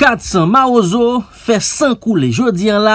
Katsan ma ozo, fe sankou le jodi an la,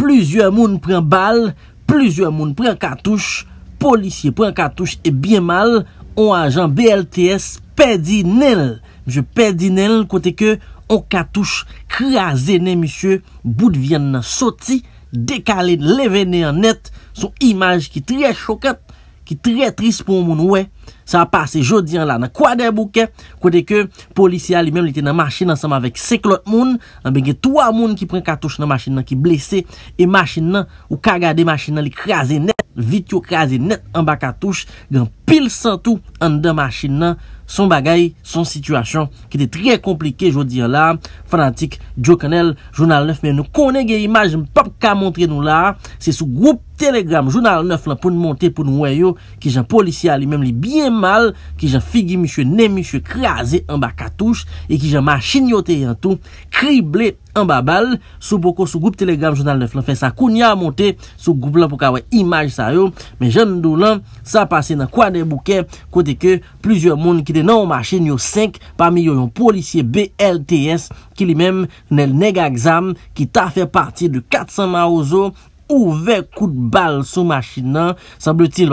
plizye moun pren bal, plizye moun pren katouche, polisye pren katouche e bien mal, on ajan BLTS, pedi nel, mjou pedi nel kote ke, on katouche kre azenen mjou, bout vyen nan soti, dekale le venen net, son imaj ki triye chokat, Ki tre tris pou moun we Sa pase jodi an la Na kwa de bouke Kote ke polisya li men li te nan machin ansama vek seklot moun Nan benge 3 moun ki pren katouche nan machin nan Ki blese E machin nan Ou kagade machin nan li krasen net Vit yo krasen net an ba katouche Gan pil santo an de machin nan Son bagay, son situasyon Ki de tre komplike jodi an la Fanatik, Djo Kanel, Jounal 9 Men nou konen ge imaj Mpap ka montre nou la Se sou group Telegram jounal 9 lan pou nou monte pou nou weyo Ki jan polisya li menm li bien mal Ki jan figi mishwe nem mishwe kreaze An ba katouche E ki jan machin yo te yon tou Krible an ba bal Sou poko sou goup telegram jounal 9 lan Fè sa koun ya monte sou goup lan pou kawè imaj sa yo Men jan nou lan Sa pase nan kwa de bouke Kote ke plizye moun ki de nan ou machin yo 5 Pamil yo yon polisye BLTS Ki li menm nel nega exam Ki ta fè parti de 400 marouzo Kote ke Ouve kou de bal sou machin nan Semble til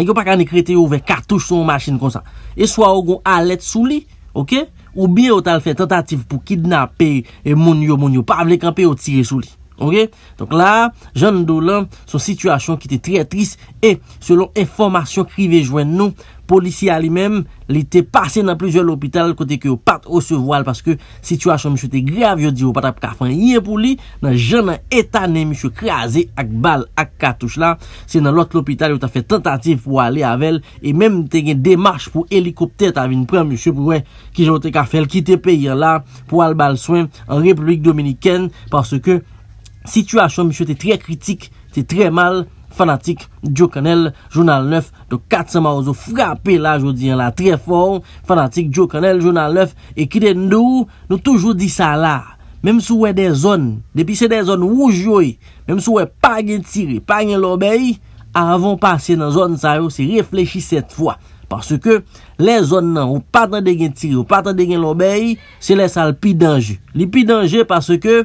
E gyo pa kan e krete ouve kartouche sou machin kon sa E swa ou gon alet sou li Ou biye ou tal fe tentatif Pou kidnap e moun yo moun yo Pa avle kan pe ou tire sou li Ok, donk la, jan do lan Son situasyon ki te triatris E, selon informasyon kri vejwen nou Polisya li mem Li te pase nan plezio l'hopital Kote ki yo pat o se voal Paske situasyon mi chote grav yo di yo patap Karfen yi pou li, nan jan nan etanen Mi chote kreaze ak bal ak katouche la Se nan lot l'hopital yo ta fe tentatif Ou ale avel, e mem te gen Demarche pou helikopter ta vin pre Mi chote pou we, ki jan ote ka fel Ki te peye la, pou al bal swen An republik dominiken, parce ke Situasyon mi chou te tre kritik, te tre mal, fanatik Joe Kanel, Jounal 9, do kat se ma ouzo frape la joudien la, tre fon, fanatik Joe Kanel, Jounal 9, ekide nou, nou toujou di sa la, mem sou wey de zon, depi se de zon woujoy, mem sou wey pa gen tire, pa gen lobey, avon pase nan zon sa yo, se reflechi set fwa. Paske le zon nan ou patan den gen tir, ou patan den gen lobey, se le sal pi denje. Li pi denje paske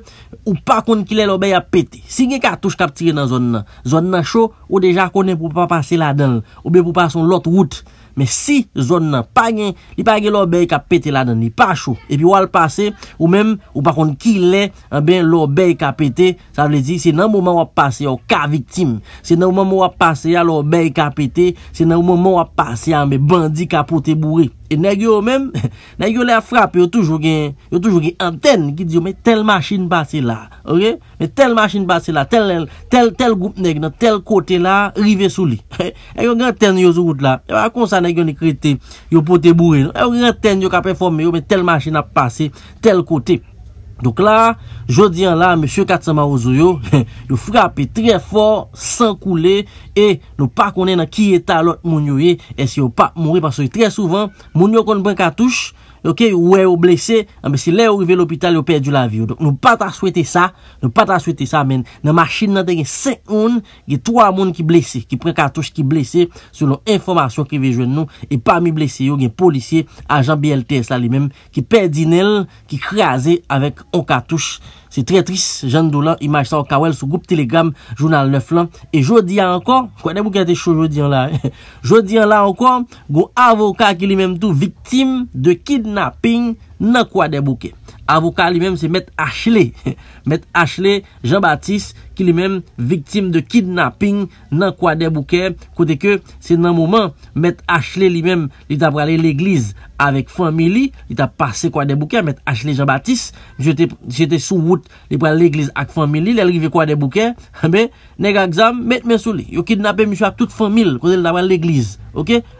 ou pa kon kile lobey apete. Si gen ka touche kap tir nan zon nan, zon nan chou ou deja konen pou pa pase la den, ou be pou pase lot wout. Men si zon nan panyen, li pa ge lor bey kapete la dan li pachou. E pi wale pase, ou men, ou pakon ki eh le, an ben lor bey kapete, sa vle di, se nan mouman wap pase yo ka vitim. Se nan mouman wap pase yo lor bey kapete, se nan mouman wap pase yo an be bandi kapote bouri. E neg yo mèm, neg yo lè a frappe, yo toujou gen anten ki di yo, mè tel machin basi la, mè tel machin basi la, tel goup neg, tel kote la, rive sou li. E yo gen anten yo sou gout la, yo akonsan neg yo ni krete, yo pote boure, yo gen anten yo ka performe yo, mè tel machin ap pase, tel kote. Donk la, jodi an la, Monsie Katima Osoyo, yo frapi tre fort, san koule, e nou pa konen an ki etalot mounyo ye, e si yo pa mounye pasoye tre souvan, mounyo kon ben katouche, Ouè ou blese, anbe ah, si lè ou rive l'opital, yo perdi la vi ou. Nou pata swete sa, nou pata swete sa men. Nan machin nan den gen 5 oune, gen 3 oune ki blese, ki pre katouche ki blese, selon informasyon ki vejwen nou, e pa mi blese yo gen polisye, ajan BLTS la li men, ki perdi nel, ki kreaze avèk an katouche, Se tre tris jen dou lan Imaj sa w ka wel sou goup telegram Jounal 9 lan E jodi an kon Kwa de bouke ate chou jodi an la Jodi an la an kon Gou avoka ki li menm tou Viktim de kidnapping Nan kwa de bouke Avoka li menm se met Achle Met Achle, Jean-Baptiste ki li men viktim de kidnapping nan kwa de boukè. Kote ke, se nan mouman, met Ashley li men, li ta prale l'eglize avèk famili, li ta pase kwa de boukè, met Ashley Jean-Baptiste, jete sou wout li prale l'eglize ak famili, li alrive kwa de boukè, nek a gzam, met mensou li, yo kidnape mishou ak tout famili, kote li nan prale l'eglize,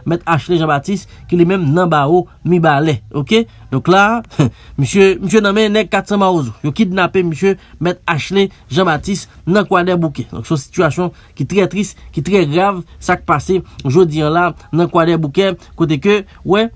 met Ashley Jean-Baptiste, ki li men nan baro mi bale. Donc la, mishou nan men nek katama ouzou, yo kidnape mishou, met Ashley Jean-Baptiste, nan kwa der bouke. Son situasyon ki tre tris, ki tre grav, sak pase, jodi yon la, nan kwa der bouke, kote ke, wè,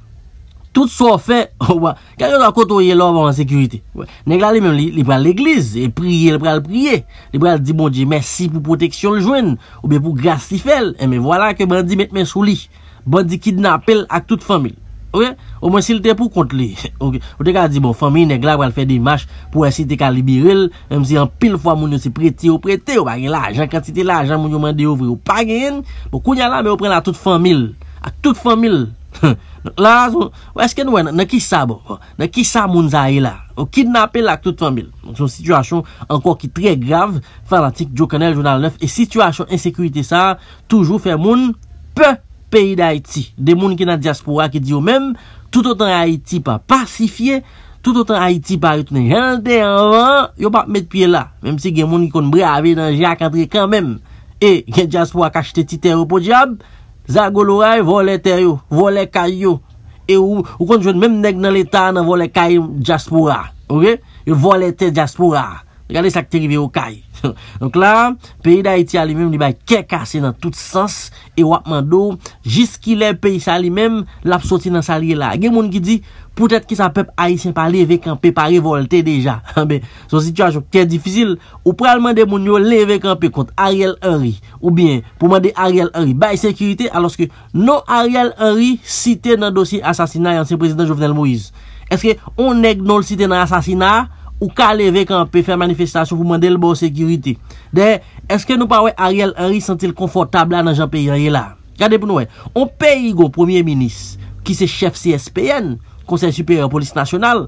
tout so fe, kanyon an koto ye lor wè an sekurite. Nè gale mèm li, li pral l'eglise, li prie, li pral prie, li pral di bon diye, mèsi pou poteksyon l'jwen, ou bè pou gras li fel, mè voilà ke bandi met men sou li, bandi kidnapel ak tout famil. Wè, Ou mwen silte pou kont li. Ou dek bon, a di bon, fami yi neg la wal fe dimash pou esite ka libiril, mwen si an pil fwa moun yon se preti ou preti, ou bagi la ajan kantite la ajan moun yon man deouvri ou pagin, mwen kounya la mwen ou pren a tout famil. A tout famil. La, ou esken wè, nè ki sa bo? Nè ki sa moun za e la? Ou kidnapel a tout famil? Son situasyon anko ki tre grav, fanatik, Jokanel, Jounal 9, e situasyon insekuiti sa, toujou fe moun, pe peyi da iti. De moun ki nan diaspora ki di yo mèm, toutotan Haiti pa pasifiye, toutotan Haiti pa yotne, yon pa met piye la, memsi gen mouni kon brave nan jakadri kanmem, e gen Diaspora kache te ti teryo po diyab, zagolora e vole teryo, vole karyo, e ou kon jwenn menm neg nan letan vole karyo Diaspora, vole te Diaspora, Gade sa ki te rive yo kay. Donk la, peyi da iti alimem li baye kekase nan tout sens. E wapman do, jiski le peyi sa alimem, lap soti nan sa liye la. Gen moun ki di, pwetet ki sa pep Aïsien pa leve kanpe, pa revolte deja. Ah, Son situasyon kek difizil, ou pralman de moun yo leve kanpe kont Ariel Henry. Ou bien, pouman de Ariel Henry. Baye sekirite aloske non Ariel Henry site nan dosye asasina yansen prezident Jovenel Moïse. Eske on neg non site nan asasina? Ou ka leve kan pe fe manifestasyon pou mande l bo sekiriti? De, eske nou pa we Ariel Henry sentil konfortab la nan jan pe yoye la? Kade pou nou we? On pe yi go premier minis, ki se chef CSPN, Konseil Superiore Polis Nationale,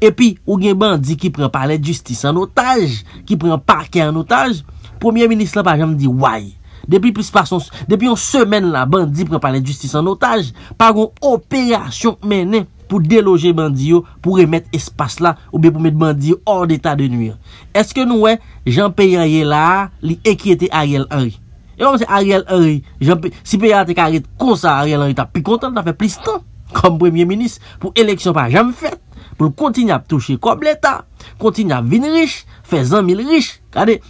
epi ou gen bandi ki pren pale justis an otaj, ki pren parke an otaj, premier minis la parke an di, woy, depi yon semen la bandi pren pale justis an otaj, pa gon operasyon menen, pou deloje bandiyo pou remet espase la ou be pou met bandiyo or deta de nuye. Eske nou we, janpe yanyela li eki ete Ariel Henry. E kom se Ariel Henry, si pe yanyela te karit konsa Ariel Henry, ta pi kontan, ta fe plis tan, kom premye minis, pou eleksyon pa jam fet, pou l kontinyap touche kom leta, kontinyap vin rich, fe zan mil rich. Kade,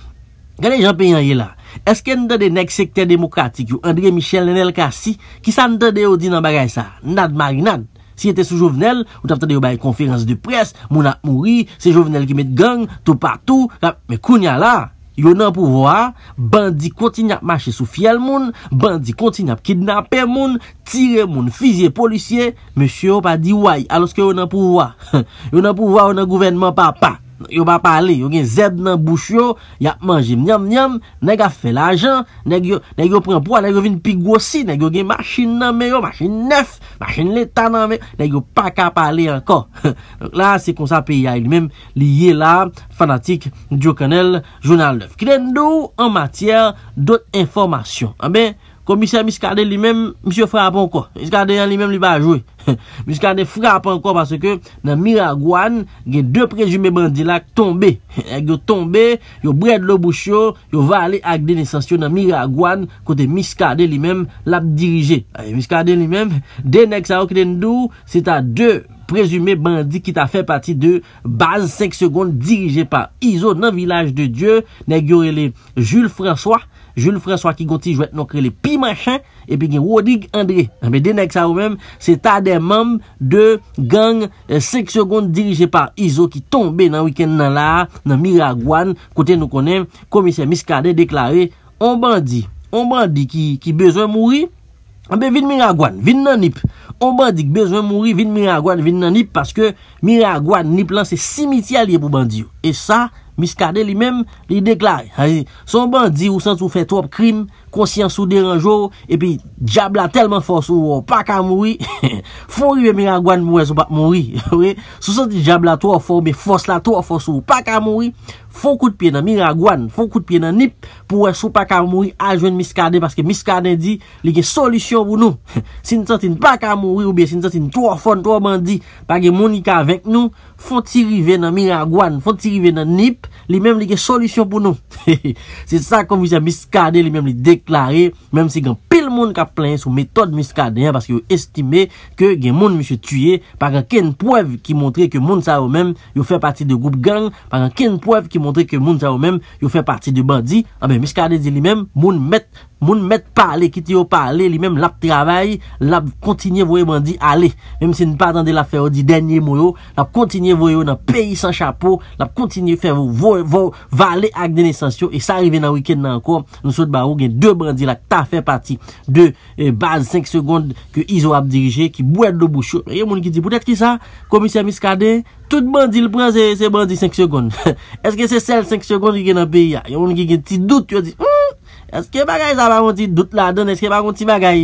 kade janpe yanyela, eske n de de nek sekte demokratik yo André Michel Nenel Kassi, ki sa n de de ou di nan bagay sa, nad marinad, Si ete sou jovenel, ou tap tade yo baye konferans de pres, moun ap mouri, se jovenel ki met gang, tou patou, me kounya la, yo nan pouvoa, bandi kontin ap mache sou fiel moun, bandi kontin ap kidnapè moun, tire moun fizye polisye, monsye yo pa di waj, aloske yo nan pouvoa, yo nan pouvoa yo nan gouvenman pa pa. Yo ba pale, yo gen zed nan bouch yo, ya manje mnyam mnyam, neg a fe la jan, neg yo pren pwa, neg yo vin pigwosi, neg yo gen machin nan me yo, machin nef, machin letan nan me, neg yo pa ka pale anko. Donc la, se konsape ya ili men, liye la fanatik Djo Kanel, Jounal 9. Kren nou, an matyar, dot informasyon. Amey? Eh Komisya miskade li men, misyo frap anko, miskade li men li ba jwe, miskade frap anko parce ke nan miragwan, ge de prejume bandilak tombe, ge tombe, yo bred lo boucho, yo va ale ak dene sensyon nan miragwan kote miskade li men lap dirije, miskade li men, denek sa ok dene dou, se ta de. Prezume bandi ki ta fè pati de base 5 seconde dirije par Iso nan Vilaj de Dieu Nèk yorele Jules François Jules François ki gonti jwèt nò non krele pi machan Epi gen Wodik André ah, Mè denèk sa ou mèm, se ta de mèm de gang 5 euh, seconde dirije par Iso Ki tombe nan wiken nan la, nan Miragwan Kote nou konèm, komisè miskade deklare On bandi, on bandi ki bezon mouri Ambe vin miragwan, vin nanip. Omban dik bezwen mouri vin miragwan, vin nanip paske miragwan, nip lan se simitia liye pou bandi yo. E sa... miskade li menm li deklaj. Son ban di ou san tou fe trop krim, konsyansou deranjou, epi djabla telman fos ou wou pakamouri, foun ribe miragwan mwen sou pakmouri. Sou san ti djabla tou wou fos la, tou wou fos ou wou pakamouri, foun kout piye nan miragwan, foun kout piye nan nip, pou wè sou pakamouri a jwen miskade, paske miskade di li gen solisyon wou nou. Sin tan tin pakamouri ou be, sin tan tin tou wou foun, tou wou ban di, pake monika vek nou, foun ti rive nan miragwan, foun ti rive nan nip, Li mèm li gen solusyon pou nou Se sa konvisa miskade li mèm li deklari Mèm si gen pil moun ka planye sou metode miskade Parce ki yo estime ke gen moun mi se tuye Par an ken poev ki montre ke moun sa ou mèm Yo fe parti de goup gang Par an ken poev ki montre ke moun sa ou mèm Yo fe parti de bandi A ah ben miskade di li mèm moun mette Moun met pale, kit yo pale, li menm la p trabay, la p kontinye voye brandi, ale. Mem si nou patande la feyo, di denye mou yo, la p kontinye voye yo nan peyi san chapo, la p kontinye feyo, voye, voye, vale ak dene sensyo, e sa arrive nan wikend nan anko, nou sot barou gen 2 brandi la, ta fè pati, 2, e baz 5 sekonde, ke izo ap dirije, ki boued do boucho. E moun ki di, poutet ki sa, komisya miskade, tout brandi lpren se brandi 5 sekonde. Eske se sel 5 sekonde ki gen nan peyi ya? E moun ki gen ti dout, yo di... Hmm, Eske bagay sa bagay dout la don? Eske bagay bagay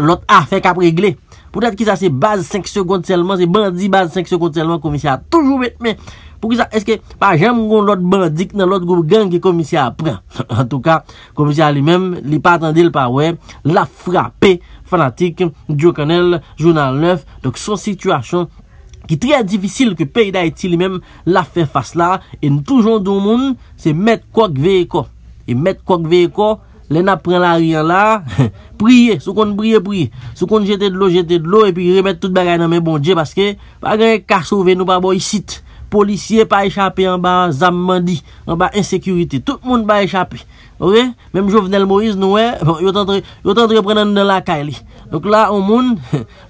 lot afek ap regle? Pou det ki sa se baz 5 sekond selman, se bandi baz 5 sekond selman, komisya toujou et men. Pou ki sa, eske pa jemgon lot bandik nan lot goun gen ki komisya apren? En tou ka, komisya li men, li patande l pa we, la frape fanatik, Dio Kanel, Jounal 9, dok son situasyon ki trey a difisil ke peyda eti li men la fefas la, en toujou an dou moun, se met kouak veyekor. Et met kouak veyekor, Le nap pren la riyan la, priye, sou konn priye priye, sou konn jete de lo, jete de lo, epi remet tout bagay nan men bon dje, paske, pa gen kar sove nou pa bo yisit, polisye pa echapè an ba zammandi, an ba insekurity, tout moun pa echapè, mèm Jouvenel Moïse nou, e, bon, yot antre prenen nan la kay li, donc la ou moun,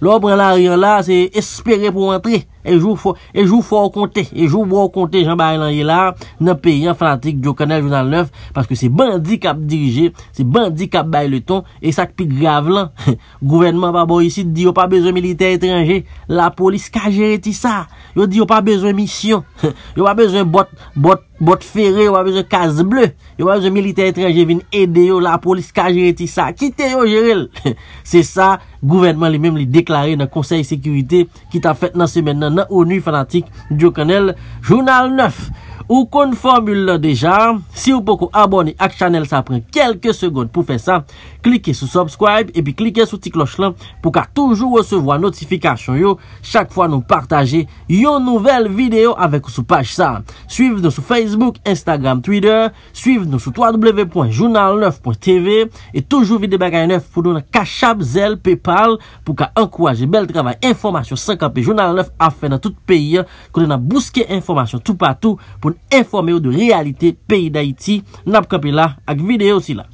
lò pren la riyan la, se espere pou antre, E jou fwa e ou konte, e jou wou wou konte jan baril an ye la Nan pe yon fanatik diyo kanel jounan 9 Paske se bandi kap dirije, se bandi kap bay le ton E sak pi grav lan Gouvernman wab ou yisi diyo pa bezo milite etranje La polis ka jere ti sa Yo diyo pa bezo misyon Yo wab bezo bot fere, yo wab bezo kaz ble Yo wab bezo milite etranje vin ede yo La polis ka jere ti sa Kite yo jerel Se sa Gouvernement li mèm li deklare nan konsey sekurite Ki ta fèt nan semen nan nan ou nui fanatik Ndjou kanel Jounal 9 Ou kon formule la deja Si ou pokou abone ak chanel sa pre Kelke segonde pou fe sa Klike sou subscribe epi klike sou ti kloch la Pou ka toujou recevo a notifikasyon yo Chak fwa nou partaje Yo nouvel video avek sou page sa Suiv nou sou facebook, instagram, twitter Suiv nou sou www.journal9.tv Et toujou vide bagay 9 Pou nou na kachab zel pepal Pou ka ankouaje bel travay Informasyon 50p Journal 9 afe nan tout peyi Kou nou na buske informasyon tout patou Pou nou na kachab zel pepal Enforme ou de realite peyi da iti Nap kapela ak videyo sila